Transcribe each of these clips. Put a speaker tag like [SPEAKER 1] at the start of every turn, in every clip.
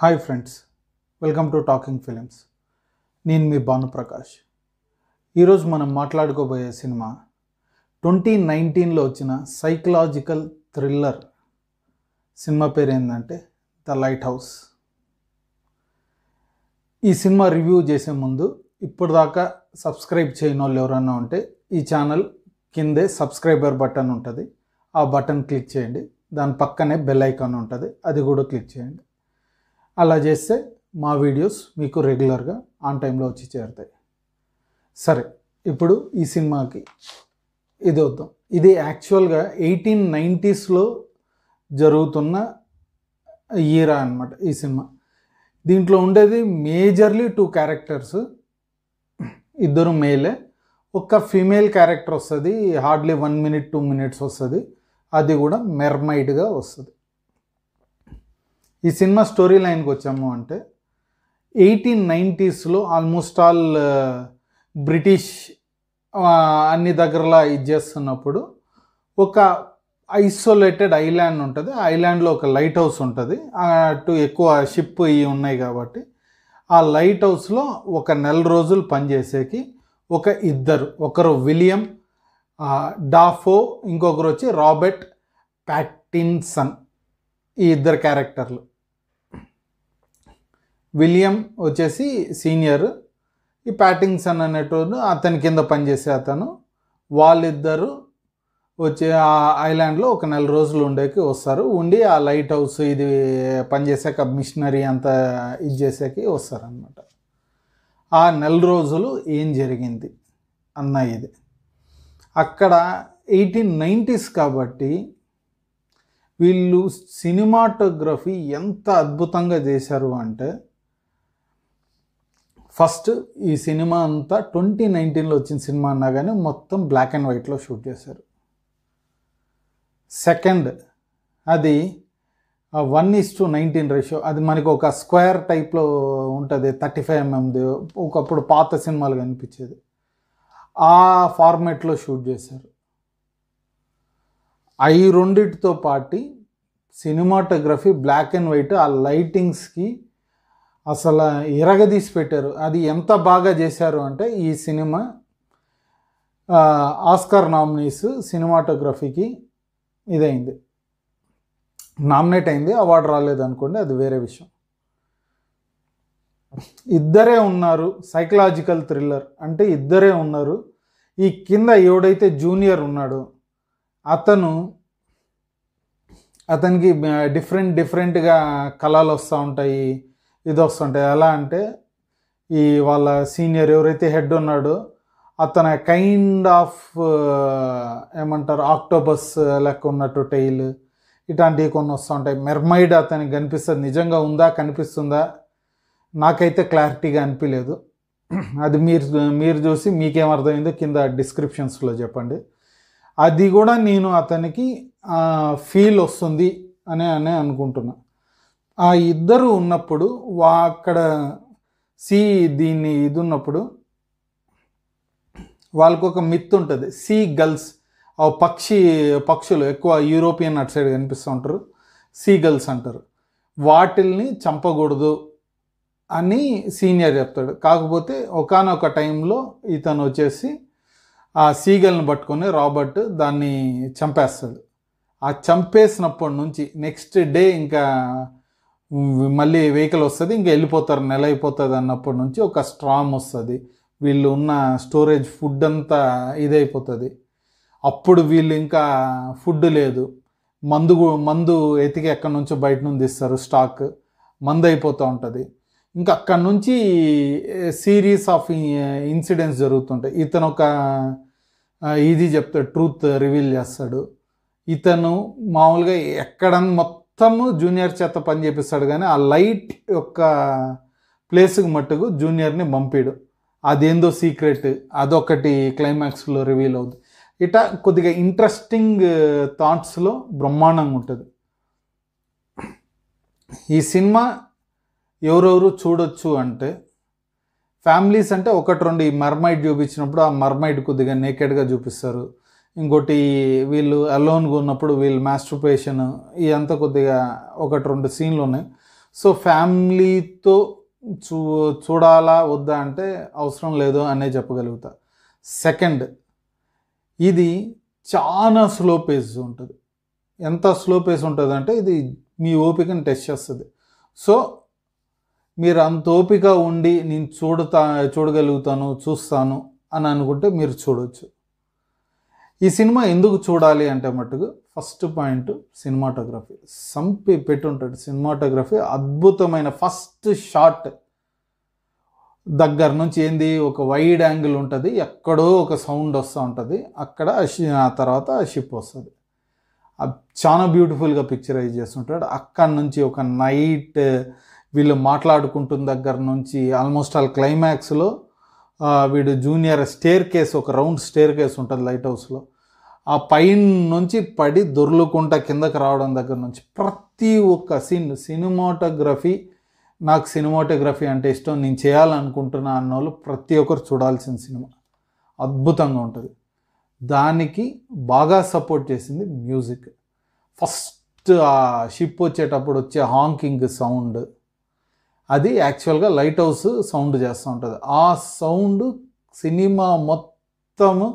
[SPEAKER 1] hi friends welcome to talking films నేను మీ భానుప్రకాష్ ఈరోజు మనం మాట్లాడుకోబోయే సినిమా ట్వంటీ నైన్టీన్లో వచ్చిన సైకలాజికల్ థ్రిల్లర్ సినిమా పేరు ఏంటంటే ద లైట్ హౌస్ ఈ సినిమా రివ్యూ చేసే ముందు ఇప్పటిదాకా సబ్స్క్రైబ్ చేయని వాళ్ళు ఎవరైనా ఉంటే ఈ ఛానల్ కిందే సబ్స్క్రైబర్ బటన్ ఉంటుంది ఆ బటన్ క్లిక్ చేయండి దాని పక్కనే బెల్ ఐకాన్ ఉంటుంది అది కూడా క్లిక్ చేయండి అలా చేస్తే మా వీడియోస్ మీకు రెగ్యులర్గా ఆన్ టైంలో వచ్చి చేరుతాయి సరే ఇప్పుడు ఈ సినిమాకి ఇది వద్దాం ఇది యాక్చువల్గా ఎయిటీన్ నైంటీస్లో జరుగుతున్న ఈరా అనమాట ఈ సినిమా దీంట్లో ఉండేది మేజర్లీ టూ క్యారెక్టర్స్ ఇద్దరు మేలే ఒక ఫీమేల్ క్యారెక్టర్ వస్తుంది hardly one minute two minutes వస్తుంది అది కూడా మెర్మైడ్గా వస్తుంది ఈ సినిమా స్టోరీ లైన్కి వచ్చాము అంటే ఎయిటీన్ నైంటీస్లో ఆల్మోస్ట్ ఆల్ బ్రిటిష్ అన్ని దగ్గరలా ఇది చేస్తున్నప్పుడు ఒక ఐసోలేటెడ్ ఐలాండ్ ఉంటుంది ఆ ఐలాండ్లో ఒక లైట్ హౌస్ ఉంటుంది అటు ఎక్కువ షిప్ ఇవి ఉన్నాయి కాబట్టి ఆ లైట్ హౌస్లో ఒక నెల రోజులు పనిచేసేకి ఒక ఇద్దరు ఒకరు విలియం డాఫో ఇంకొకరు వచ్చి రాబర్ట్ ప్యాటిన్సన్ ఈ ఇద్దరు క్యారెక్టర్లు విలియం వచ్చేసి సీనియర్ ఈ ప్యాటింగ్సన్ అనేటోడు అతని కింద పనిచేసే అతను వాళ్ళిద్దరు వచ్చే ఆ ఐలాండ్లో ఒక నెల రోజులు ఉండేకి వస్తారు ఉండి ఆ లైట్ హౌస్ ఇది పనిచేసాక మిషనరీ అంతా ఇది చేసాకి వస్తారనమాట ఆ నెల రోజులు ఏం జరిగింది అన్న ఇది అక్కడ ఎయిటీన్ నైంటీస్ కాబట్టి వీళ్ళు సినిమాటోగ్రఫీ ఎంత అద్భుతంగా చేశారు అంటే ఫస్ట్ ఈ సినిమా అంతా ట్వంటీ నైన్టీన్లో వచ్చిన సినిమా అన్నా కానీ మొత్తం బ్లాక్ అండ్ వైట్లో షూట్ చేశారు సెకండ్ అది one is to nineteen ratio అది మనకి ఒక స్క్వేర్ టైప్లో ఉంటుంది థర్టీ ఫైవ్ ఎంఎంది ఒకప్పుడు పాత సినిమాలు కనిపించేది ఆ ఫార్మేట్లో షూట్ చేశారు అవి రెండింటితో పాటు సినిమాటోగ్రఫీ బ్లాక్ అండ్ వైట్ ఆ లైటింగ్స్కి అసలు ఇరగదీసి పెట్టారు అది ఎంత బాగా చేశారు అంటే ఈ సినిమా ఆస్కార్ నామినీస్ సినిమాటోగ్రఫీకి ఇదైంది నామినేట్ అయింది అవార్డు రాలేదు అనుకోండి అది వేరే విషయం ఇద్దరే ఉన్నారు సైకలాజికల్ థ్రిల్లర్ అంటే ఇద్దరే ఉన్నారు ఈ కింద ఎవడైతే జూనియర్ ఉన్నాడో అతను అతనికి డిఫరెంట్ డిఫరెంట్గా కళలు వస్తూ ఉంటాయి ఇది వస్తుంటాయి ఎలా అంటే ఈ వాళ్ళ సీనియర్ ఎవరైతే హెడ్ ఉన్నాడో అతను కైండ్ ఆఫ్ ఏమంటారు ఆక్టోబస్ లెక్క ఉన్నట్టు టైల్ ఇట్లాంటివి కొన్ని వస్తూ ఉంటాయి మెర్మైడ్ అతనికి కనిపిస్తుంది నిజంగా ఉందా కనిపిస్తుందా నాకైతే క్లారిటీగా అనిపించలేదు అది మీరు మీరు చూసి మీకేమర్థమైందో కింద డిస్క్రిప్షన్స్లో చెప్పండి అది కూడా నేను అతనికి ఫీల్ వస్తుంది అని అని అనుకుంటున్నా ఆ ఇద్దరు ఉన్నప్పుడు వా అక్కడ సి దీన్ని ఇది ఉన్నప్పుడు వాళ్ళకు ఒక మిత్ ఉంటుంది సి గర్ల్స్ పక్షి పక్షులు ఎక్కువ యూరోపియన్ అటు సైడ్ కనిపిస్తూ ఉంటారు సీగల్స్ అంటారు వాటిల్ని చంపకూడదు అని సీనియర్ చెప్తాడు కాకపోతే ఒకనొక టైంలో ఇతను వచ్చేసి ఆ సీగల్ని పట్టుకొని రాబర్ట్ దాన్ని చంపేస్తాడు ఆ చంపేసినప్పటి నుంచి నెక్స్ట్ డే ఇంకా మళ్ళీ వెహికల్ వస్తుంది ఇంకా వెళ్ళిపోతారు నెల అయిపోతుంది అన్నప్పటి నుంచి ఒక స్ట్రామ్ వస్తుంది వీళ్ళు ఉన్న స్టోరేజ్ ఫుడ్ అంతా ఇదైపోతుంది అప్పుడు వీళ్ళు ఇంకా ఫుడ్ లేదు మందు మందు ఎతికి ఎక్కడి నుంచో బయట నుండి ఇస్తారు స్టాక్ మందు అయిపోతూ ఉంటుంది ఇంకా అక్కడి నుంచి సిరీస్ ఆఫ్ ఇన్సిడెంట్స్ జరుగుతుంటాయి ఇతను ఒక ఇది చెప్తాడు ట్రూత్ రివీల్ చేస్తాడు ఇతను మామూలుగా ఎక్కడ మొత్తము జూనియర్ చేత పని చేపిస్తాడు కానీ ఆ లైట్ యొక్క ప్లేస్కి మట్టుకు జూనియర్ని పంపాడు అదేందో సీక్రెట్ అదొకటి క్లైమాక్స్లో రివీల్ అవుతుంది ఇట కొద్దిగా ఇంట్రెస్టింగ్ థాట్స్లో uh, బ్రహ్మాండంగా ఉంటుంది ఈ సినిమా ఎవరెవరు చూడొచ్చు అంటే ఫ్యామిలీస్ అంటే ఒకటి రెండు ఈ మర్మైడ్ చూపించినప్పుడు ఆ మర్మైడ్ కొద్దిగా నేకెడ్గా చూపిస్తారు ఇంకోటి వీళ్ళు అలోన్గా ఉన్నప్పుడు వీళ్ళు మాస్ట్రుపేషన్ ఇదంతా కొద్దిగా ఒకటి రెండు సీన్లు ఉన్నాయి సో ఫ్యామిలీతో చూ చూడాలా వద్దా అంటే అవసరం లేదు అనే చెప్పగలుగుతా సెకండ్ ఇది చాలా స్లో పేస్ ఉంటుంది ఎంత స్లో పేస్ ఉంటుంది అంటే ఇది మీ ఓపికను టెస్ట్ చేస్తుంది సో మీరు అంత ఓపిక ఉండి నేను చూడతా చూడగలుగుతాను చూస్తాను అని అనుకుంటే మీరు చూడవచ్చు ఈ సినిమా ఎందుకు చూడాలి అంటే మట్టుకు ఫస్ట్ పాయింట్ సినిమాటోగ్రఫీ సంపి పెట్టుంటాడు సినిమాటోగ్రఫీ అద్భుతమైన ఫస్ట్ షాట్ దగ్గర నుంచి ఏంది ఒక వైడ్ యాంగిల్ ఉంటుంది ఎక్కడో ఒక సౌండ్ వస్తూ ఉంటుంది అక్కడ ఆ తర్వాత షిప్ వస్తుంది చాలా బ్యూటిఫుల్గా పిక్చరైజ్ చేస్తుంటాడు అక్కడ నుంచి ఒక నైట్ వీళ్ళు మాట్లాడుకుంటున్న దగ్గర నుంచి ఆల్మోస్ట్ ఆల్ క్లైమాక్స్లో వీడు జూనియర్ స్టేర్ కేస్ ఒక రౌండ్ స్టేర్ కేస్ ఉంటుంది లైట్ హౌస్లో ఆ పైన నుంచి పడి దొర్లుకుంటా కిందకి రావడం దగ్గర నుంచి ప్రతి ఒక్క సిన్ సినిమాటోగ్రఫీ నాకు సినిమాటోగ్రఫీ అంటే ఇష్టం నేను చేయాలనుకుంటున్నా అన్న వాళ్ళు ప్రతి ఒక్కరు చూడాల్సిన సినిమా అద్భుతంగా ఉంటుంది దానికి బాగా సపోర్ట్ చేసింది మ్యూజిక్ ఫస్ట్ ఆ షిప్ వచ్చేటప్పుడు వచ్చే హాంకింగ్ సౌండ్ అది యాక్చువల్గా లైట్ హౌస్ సౌండ్ చేస్తూ ఉంటుంది ఆ సౌండ్ సినిమా మొత్తము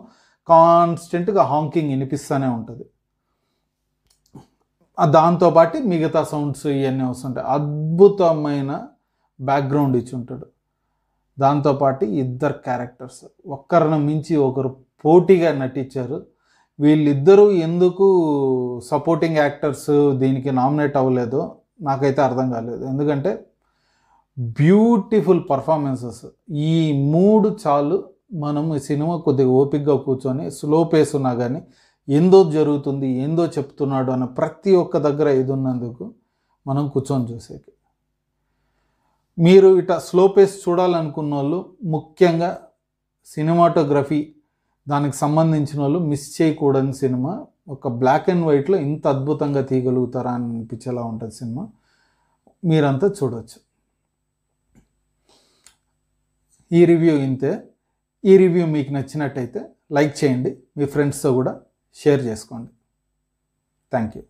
[SPEAKER 1] కాన్స్టెంట్గా హాంకింగ్ వినిపిస్తూనే ఉంటుంది దాంతోపాటు మిగతా సౌండ్స్ ఇవన్నీ వస్తుంటాయి అద్భుతమైన బ్యాక్గ్రౌండ్ ఇచ్చి ఉంటాడు దాంతోపాటు ఇద్దరు క్యారెక్టర్స్ ఒక్కరిని మించి ఒకరు పోటీగా నటించారు వీళ్ళిద్దరూ ఎందుకు సపోర్టింగ్ యాక్టర్స్ దీనికి నామినేట్ అవ్వలేదు నాకైతే అర్థం కాలేదు ఎందుకంటే బ్యూటిఫుల్ పర్ఫార్మెన్సెస్ ఈ మూడు చాలు మనం ఈ సినిమా కొద్దిగా ఓపిక్గా కూర్చొని స్లో పేస్ ఉన్నా కానీ ఏందో జరుగుతుంది ఏందో చెప్తున్నాడు అన్న ప్రతి ఒక్క దగ్గర ఇది ఉన్నందుకు మనం కూర్చొని చూసేకి మీరు ఇట స్లో పేస్ చూడాలనుకున్న వాళ్ళు ముఖ్యంగా సినిమాటోగ్రఫీ దానికి సంబంధించిన వాళ్ళు మిస్ చేయకూడని సినిమా ఒక బ్లాక్ అండ్ వైట్లో ఇంత అద్భుతంగా తీయగలుగుతారా అని అనిపించేలా ఉంటుంది సినిమా మీరంతా చూడవచ్చు ఈ రివ్యూ ఇంతే ఈ రివ్యూ మీకు నచ్చినట్టయితే లైక్ చేయండి మీ ఫ్రెండ్స్తో కూడా షేర్ చేసుకోండి థ్యాంక్ యూ